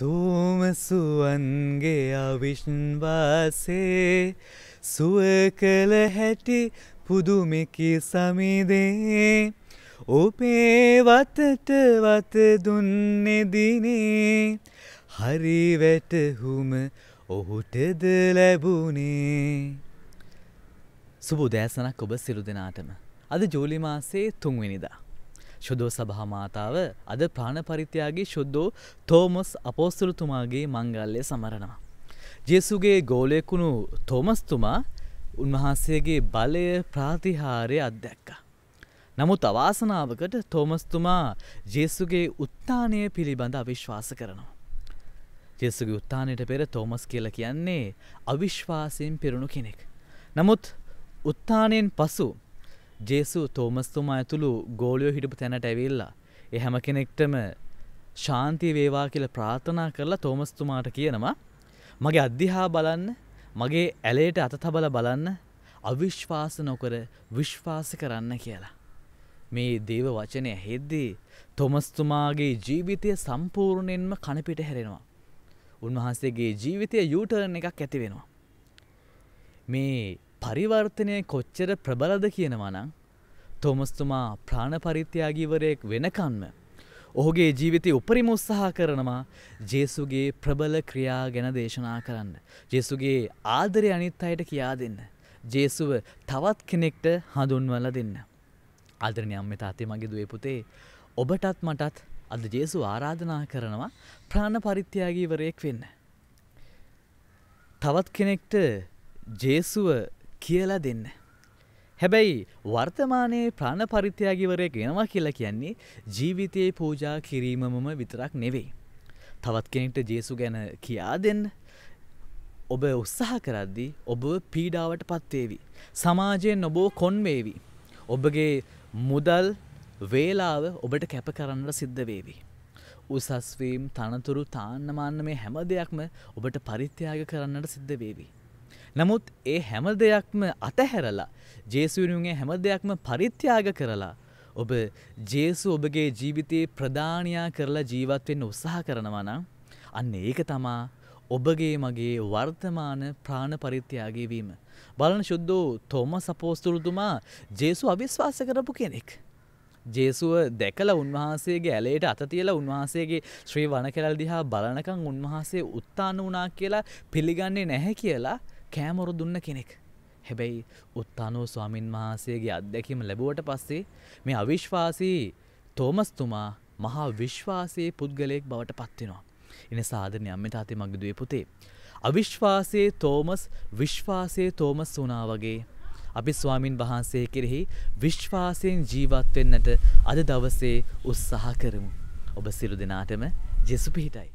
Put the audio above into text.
තෝමසුවන්ගේ අවිශ්වාසේ සුව කළ හැටි පුදුමෙකි සමිදේ ඔපේ වතට වත දුන්නෙදිනේ හරි වැටහුම ඔහුටද ලැබුණේ සුබ උදෑසනක් ඔබ සිරු දෙනාටම අද ජූලි මාසේ තුන්වෙනිදා ශුද්ධෝ සභා මාතාව අද ප්‍රාණ පරිත්‍යාගී ශුද්ධෝ තෝමස් අපෝස්තුලතුමාගේ මංගල්‍යය සමරනවා. ජේසුගේ ගෝලයකුණු තෝමස්තුමා උන්වහන්සේගේ බලය ප්‍රාතිහාරය අත්දැක්කා. නමුත් අවාසනාවකට තෝමස්තුමා ජේසුගේ උත්තානය පිළිබඳ අවිශ්වාස කරනවා. ජෙසුගේ උත්තානයට පෙර තෝමස් කියල කියන්නේ අවිශ්වාසයෙන් පිරුණු කෙනෙක්. නමුත් උත්තානයෙන් පසු ජේසු තෝමස්තුමා ඇතුළු ගෝලියෝ හිටපු තැනට ඇවිල්ලා ඒ හැම කෙනෙක්ටම ශාන්තිය වේවා කියලා ප්‍රාර්ථනා කරලා තෝමස්තුමාට කියනවා මගේ අධ්‍යහා බලන්න මගේ ඇලේට අත තබල බලන්න අවිශ්වාස නොකර විශ්වාස කරන්න කියලා. මේ දේව වචනය හෙද්දී තොමස්තුමාගේ ජීවිතය සම්පූර්ණයෙන්ම කණපිට හැරෙනවා. උන්වහන්සේගේ ජීවිතය යුටරන එකක් ඇතිවෙනවා. මේ පරිවර්තනය කොච්චර ප්‍රබලද කියනවනම් තෝමස්තුමා ප්‍රාණපරිත්‍යයාගීවරයෙක් වෙනකන්ම. ඔහුගේ ජීවිතය උපරිම උත්සාහ කරනවා ජේසුගේ ප්‍රබල ක්‍රියා ගැන දේශනා කරන්න. ජේසුගේ ආදරය අනිත් අයට කියා දෙන්න. ජේසුව තවත් කෙනෙක්ට හඳුන්වල දෙන්න. ආදරණයම් මෙ තාතේ මගේ දුවේ පුතේ ඔබටත් මටත් අද ජේසු ආරාධනා කරනවා ප්‍රාණ පරිත්‍යයාගීවරයෙක් වෙන්න. තවත් කෙනෙක්ට ජේසුව කියලා දෙන්න. හැබැයි වර්තමානයේ ප්‍රාණ පරිත්‍යයාගිවරය ගෙනවා කියලා කියන්නේ ජීවිතයේ පූජා කිරීමමම විතරක් නෙවෙයි. තවත් කෙනෙක්ට ජේසු ගැන කියා දෙන්න. ඔබ උත්සාහ කරද්දි ඔබ පීඩාවට පත්වේවි. සමාජයෙන් නොබෝ කොන්වේවි. ඔබගේ මුදල් වේලාව ඔබට කැප කරන්නට සිද්ධ වේවි. උසස්වීම් තනතුරු තාන්නමාන්න මේ හැම දෙයක්ම ඔබට පරිත්‍යයාග කරන්නට සිද්ධ වේවිී. නමුත් ඒ හැම දෙයක්ම අතහැරලා ජේසුවෙනුන්ගේ හැම දෙයක්ම පරිත්‍යාග කරලා ඔබ ජේසු ඔබගේ ජීවිතයේ ප්‍රධානයා කරලා ජීවත් වෙන්න උත්සාහ කරනවා නම් අන්න ඒක තමා ඔබගේ මගේ වර්තමාන ප්‍රාණ පරිත්‍යාගය වීම. බලන සුද්දෝ තෝමස් අපෝස්තුලතුමා ජේසු අවිශ්වාස කරපු කෙනෙක්. ජේසුව දැකල උන්වහන්සේගේ ඇලේට අත තියලා උන්වහන්සේගේ ශ්‍රී වනකැලල් දිහා බලනකම් උන්වහන්සේ උත්තාන වුණා කියලා පිළිගන්නේ නැහැ කියලා කෑමොරු දුන්න කෙනෙක්. හැබැයි උත්තානෝ ස්වාමින් වහන්සේගේ අත්දැකීම ලැබුවට පස්සේ මේ අවිශ්වාසී තෝමස්තුමා මහා විශ්වාසයේ පුද්ගලයෙක් බවට පත්වෙනවා. එන සාධනය අම්මතාතේ මගදුවේ පුතේ. අවිශ්වාසයේ තෝමස් විශ්වාසයේ තෝමස් වනා වගේ. අපි ස්වාමින් වහන්සේ කෙරෙහි විශ්වාසයෙන් ජීවත්වෙන්නට අද දවසේ උත්සාහ කරමු. ඔබ සිරු දෙනාටම ජෙසු පිහිටයි.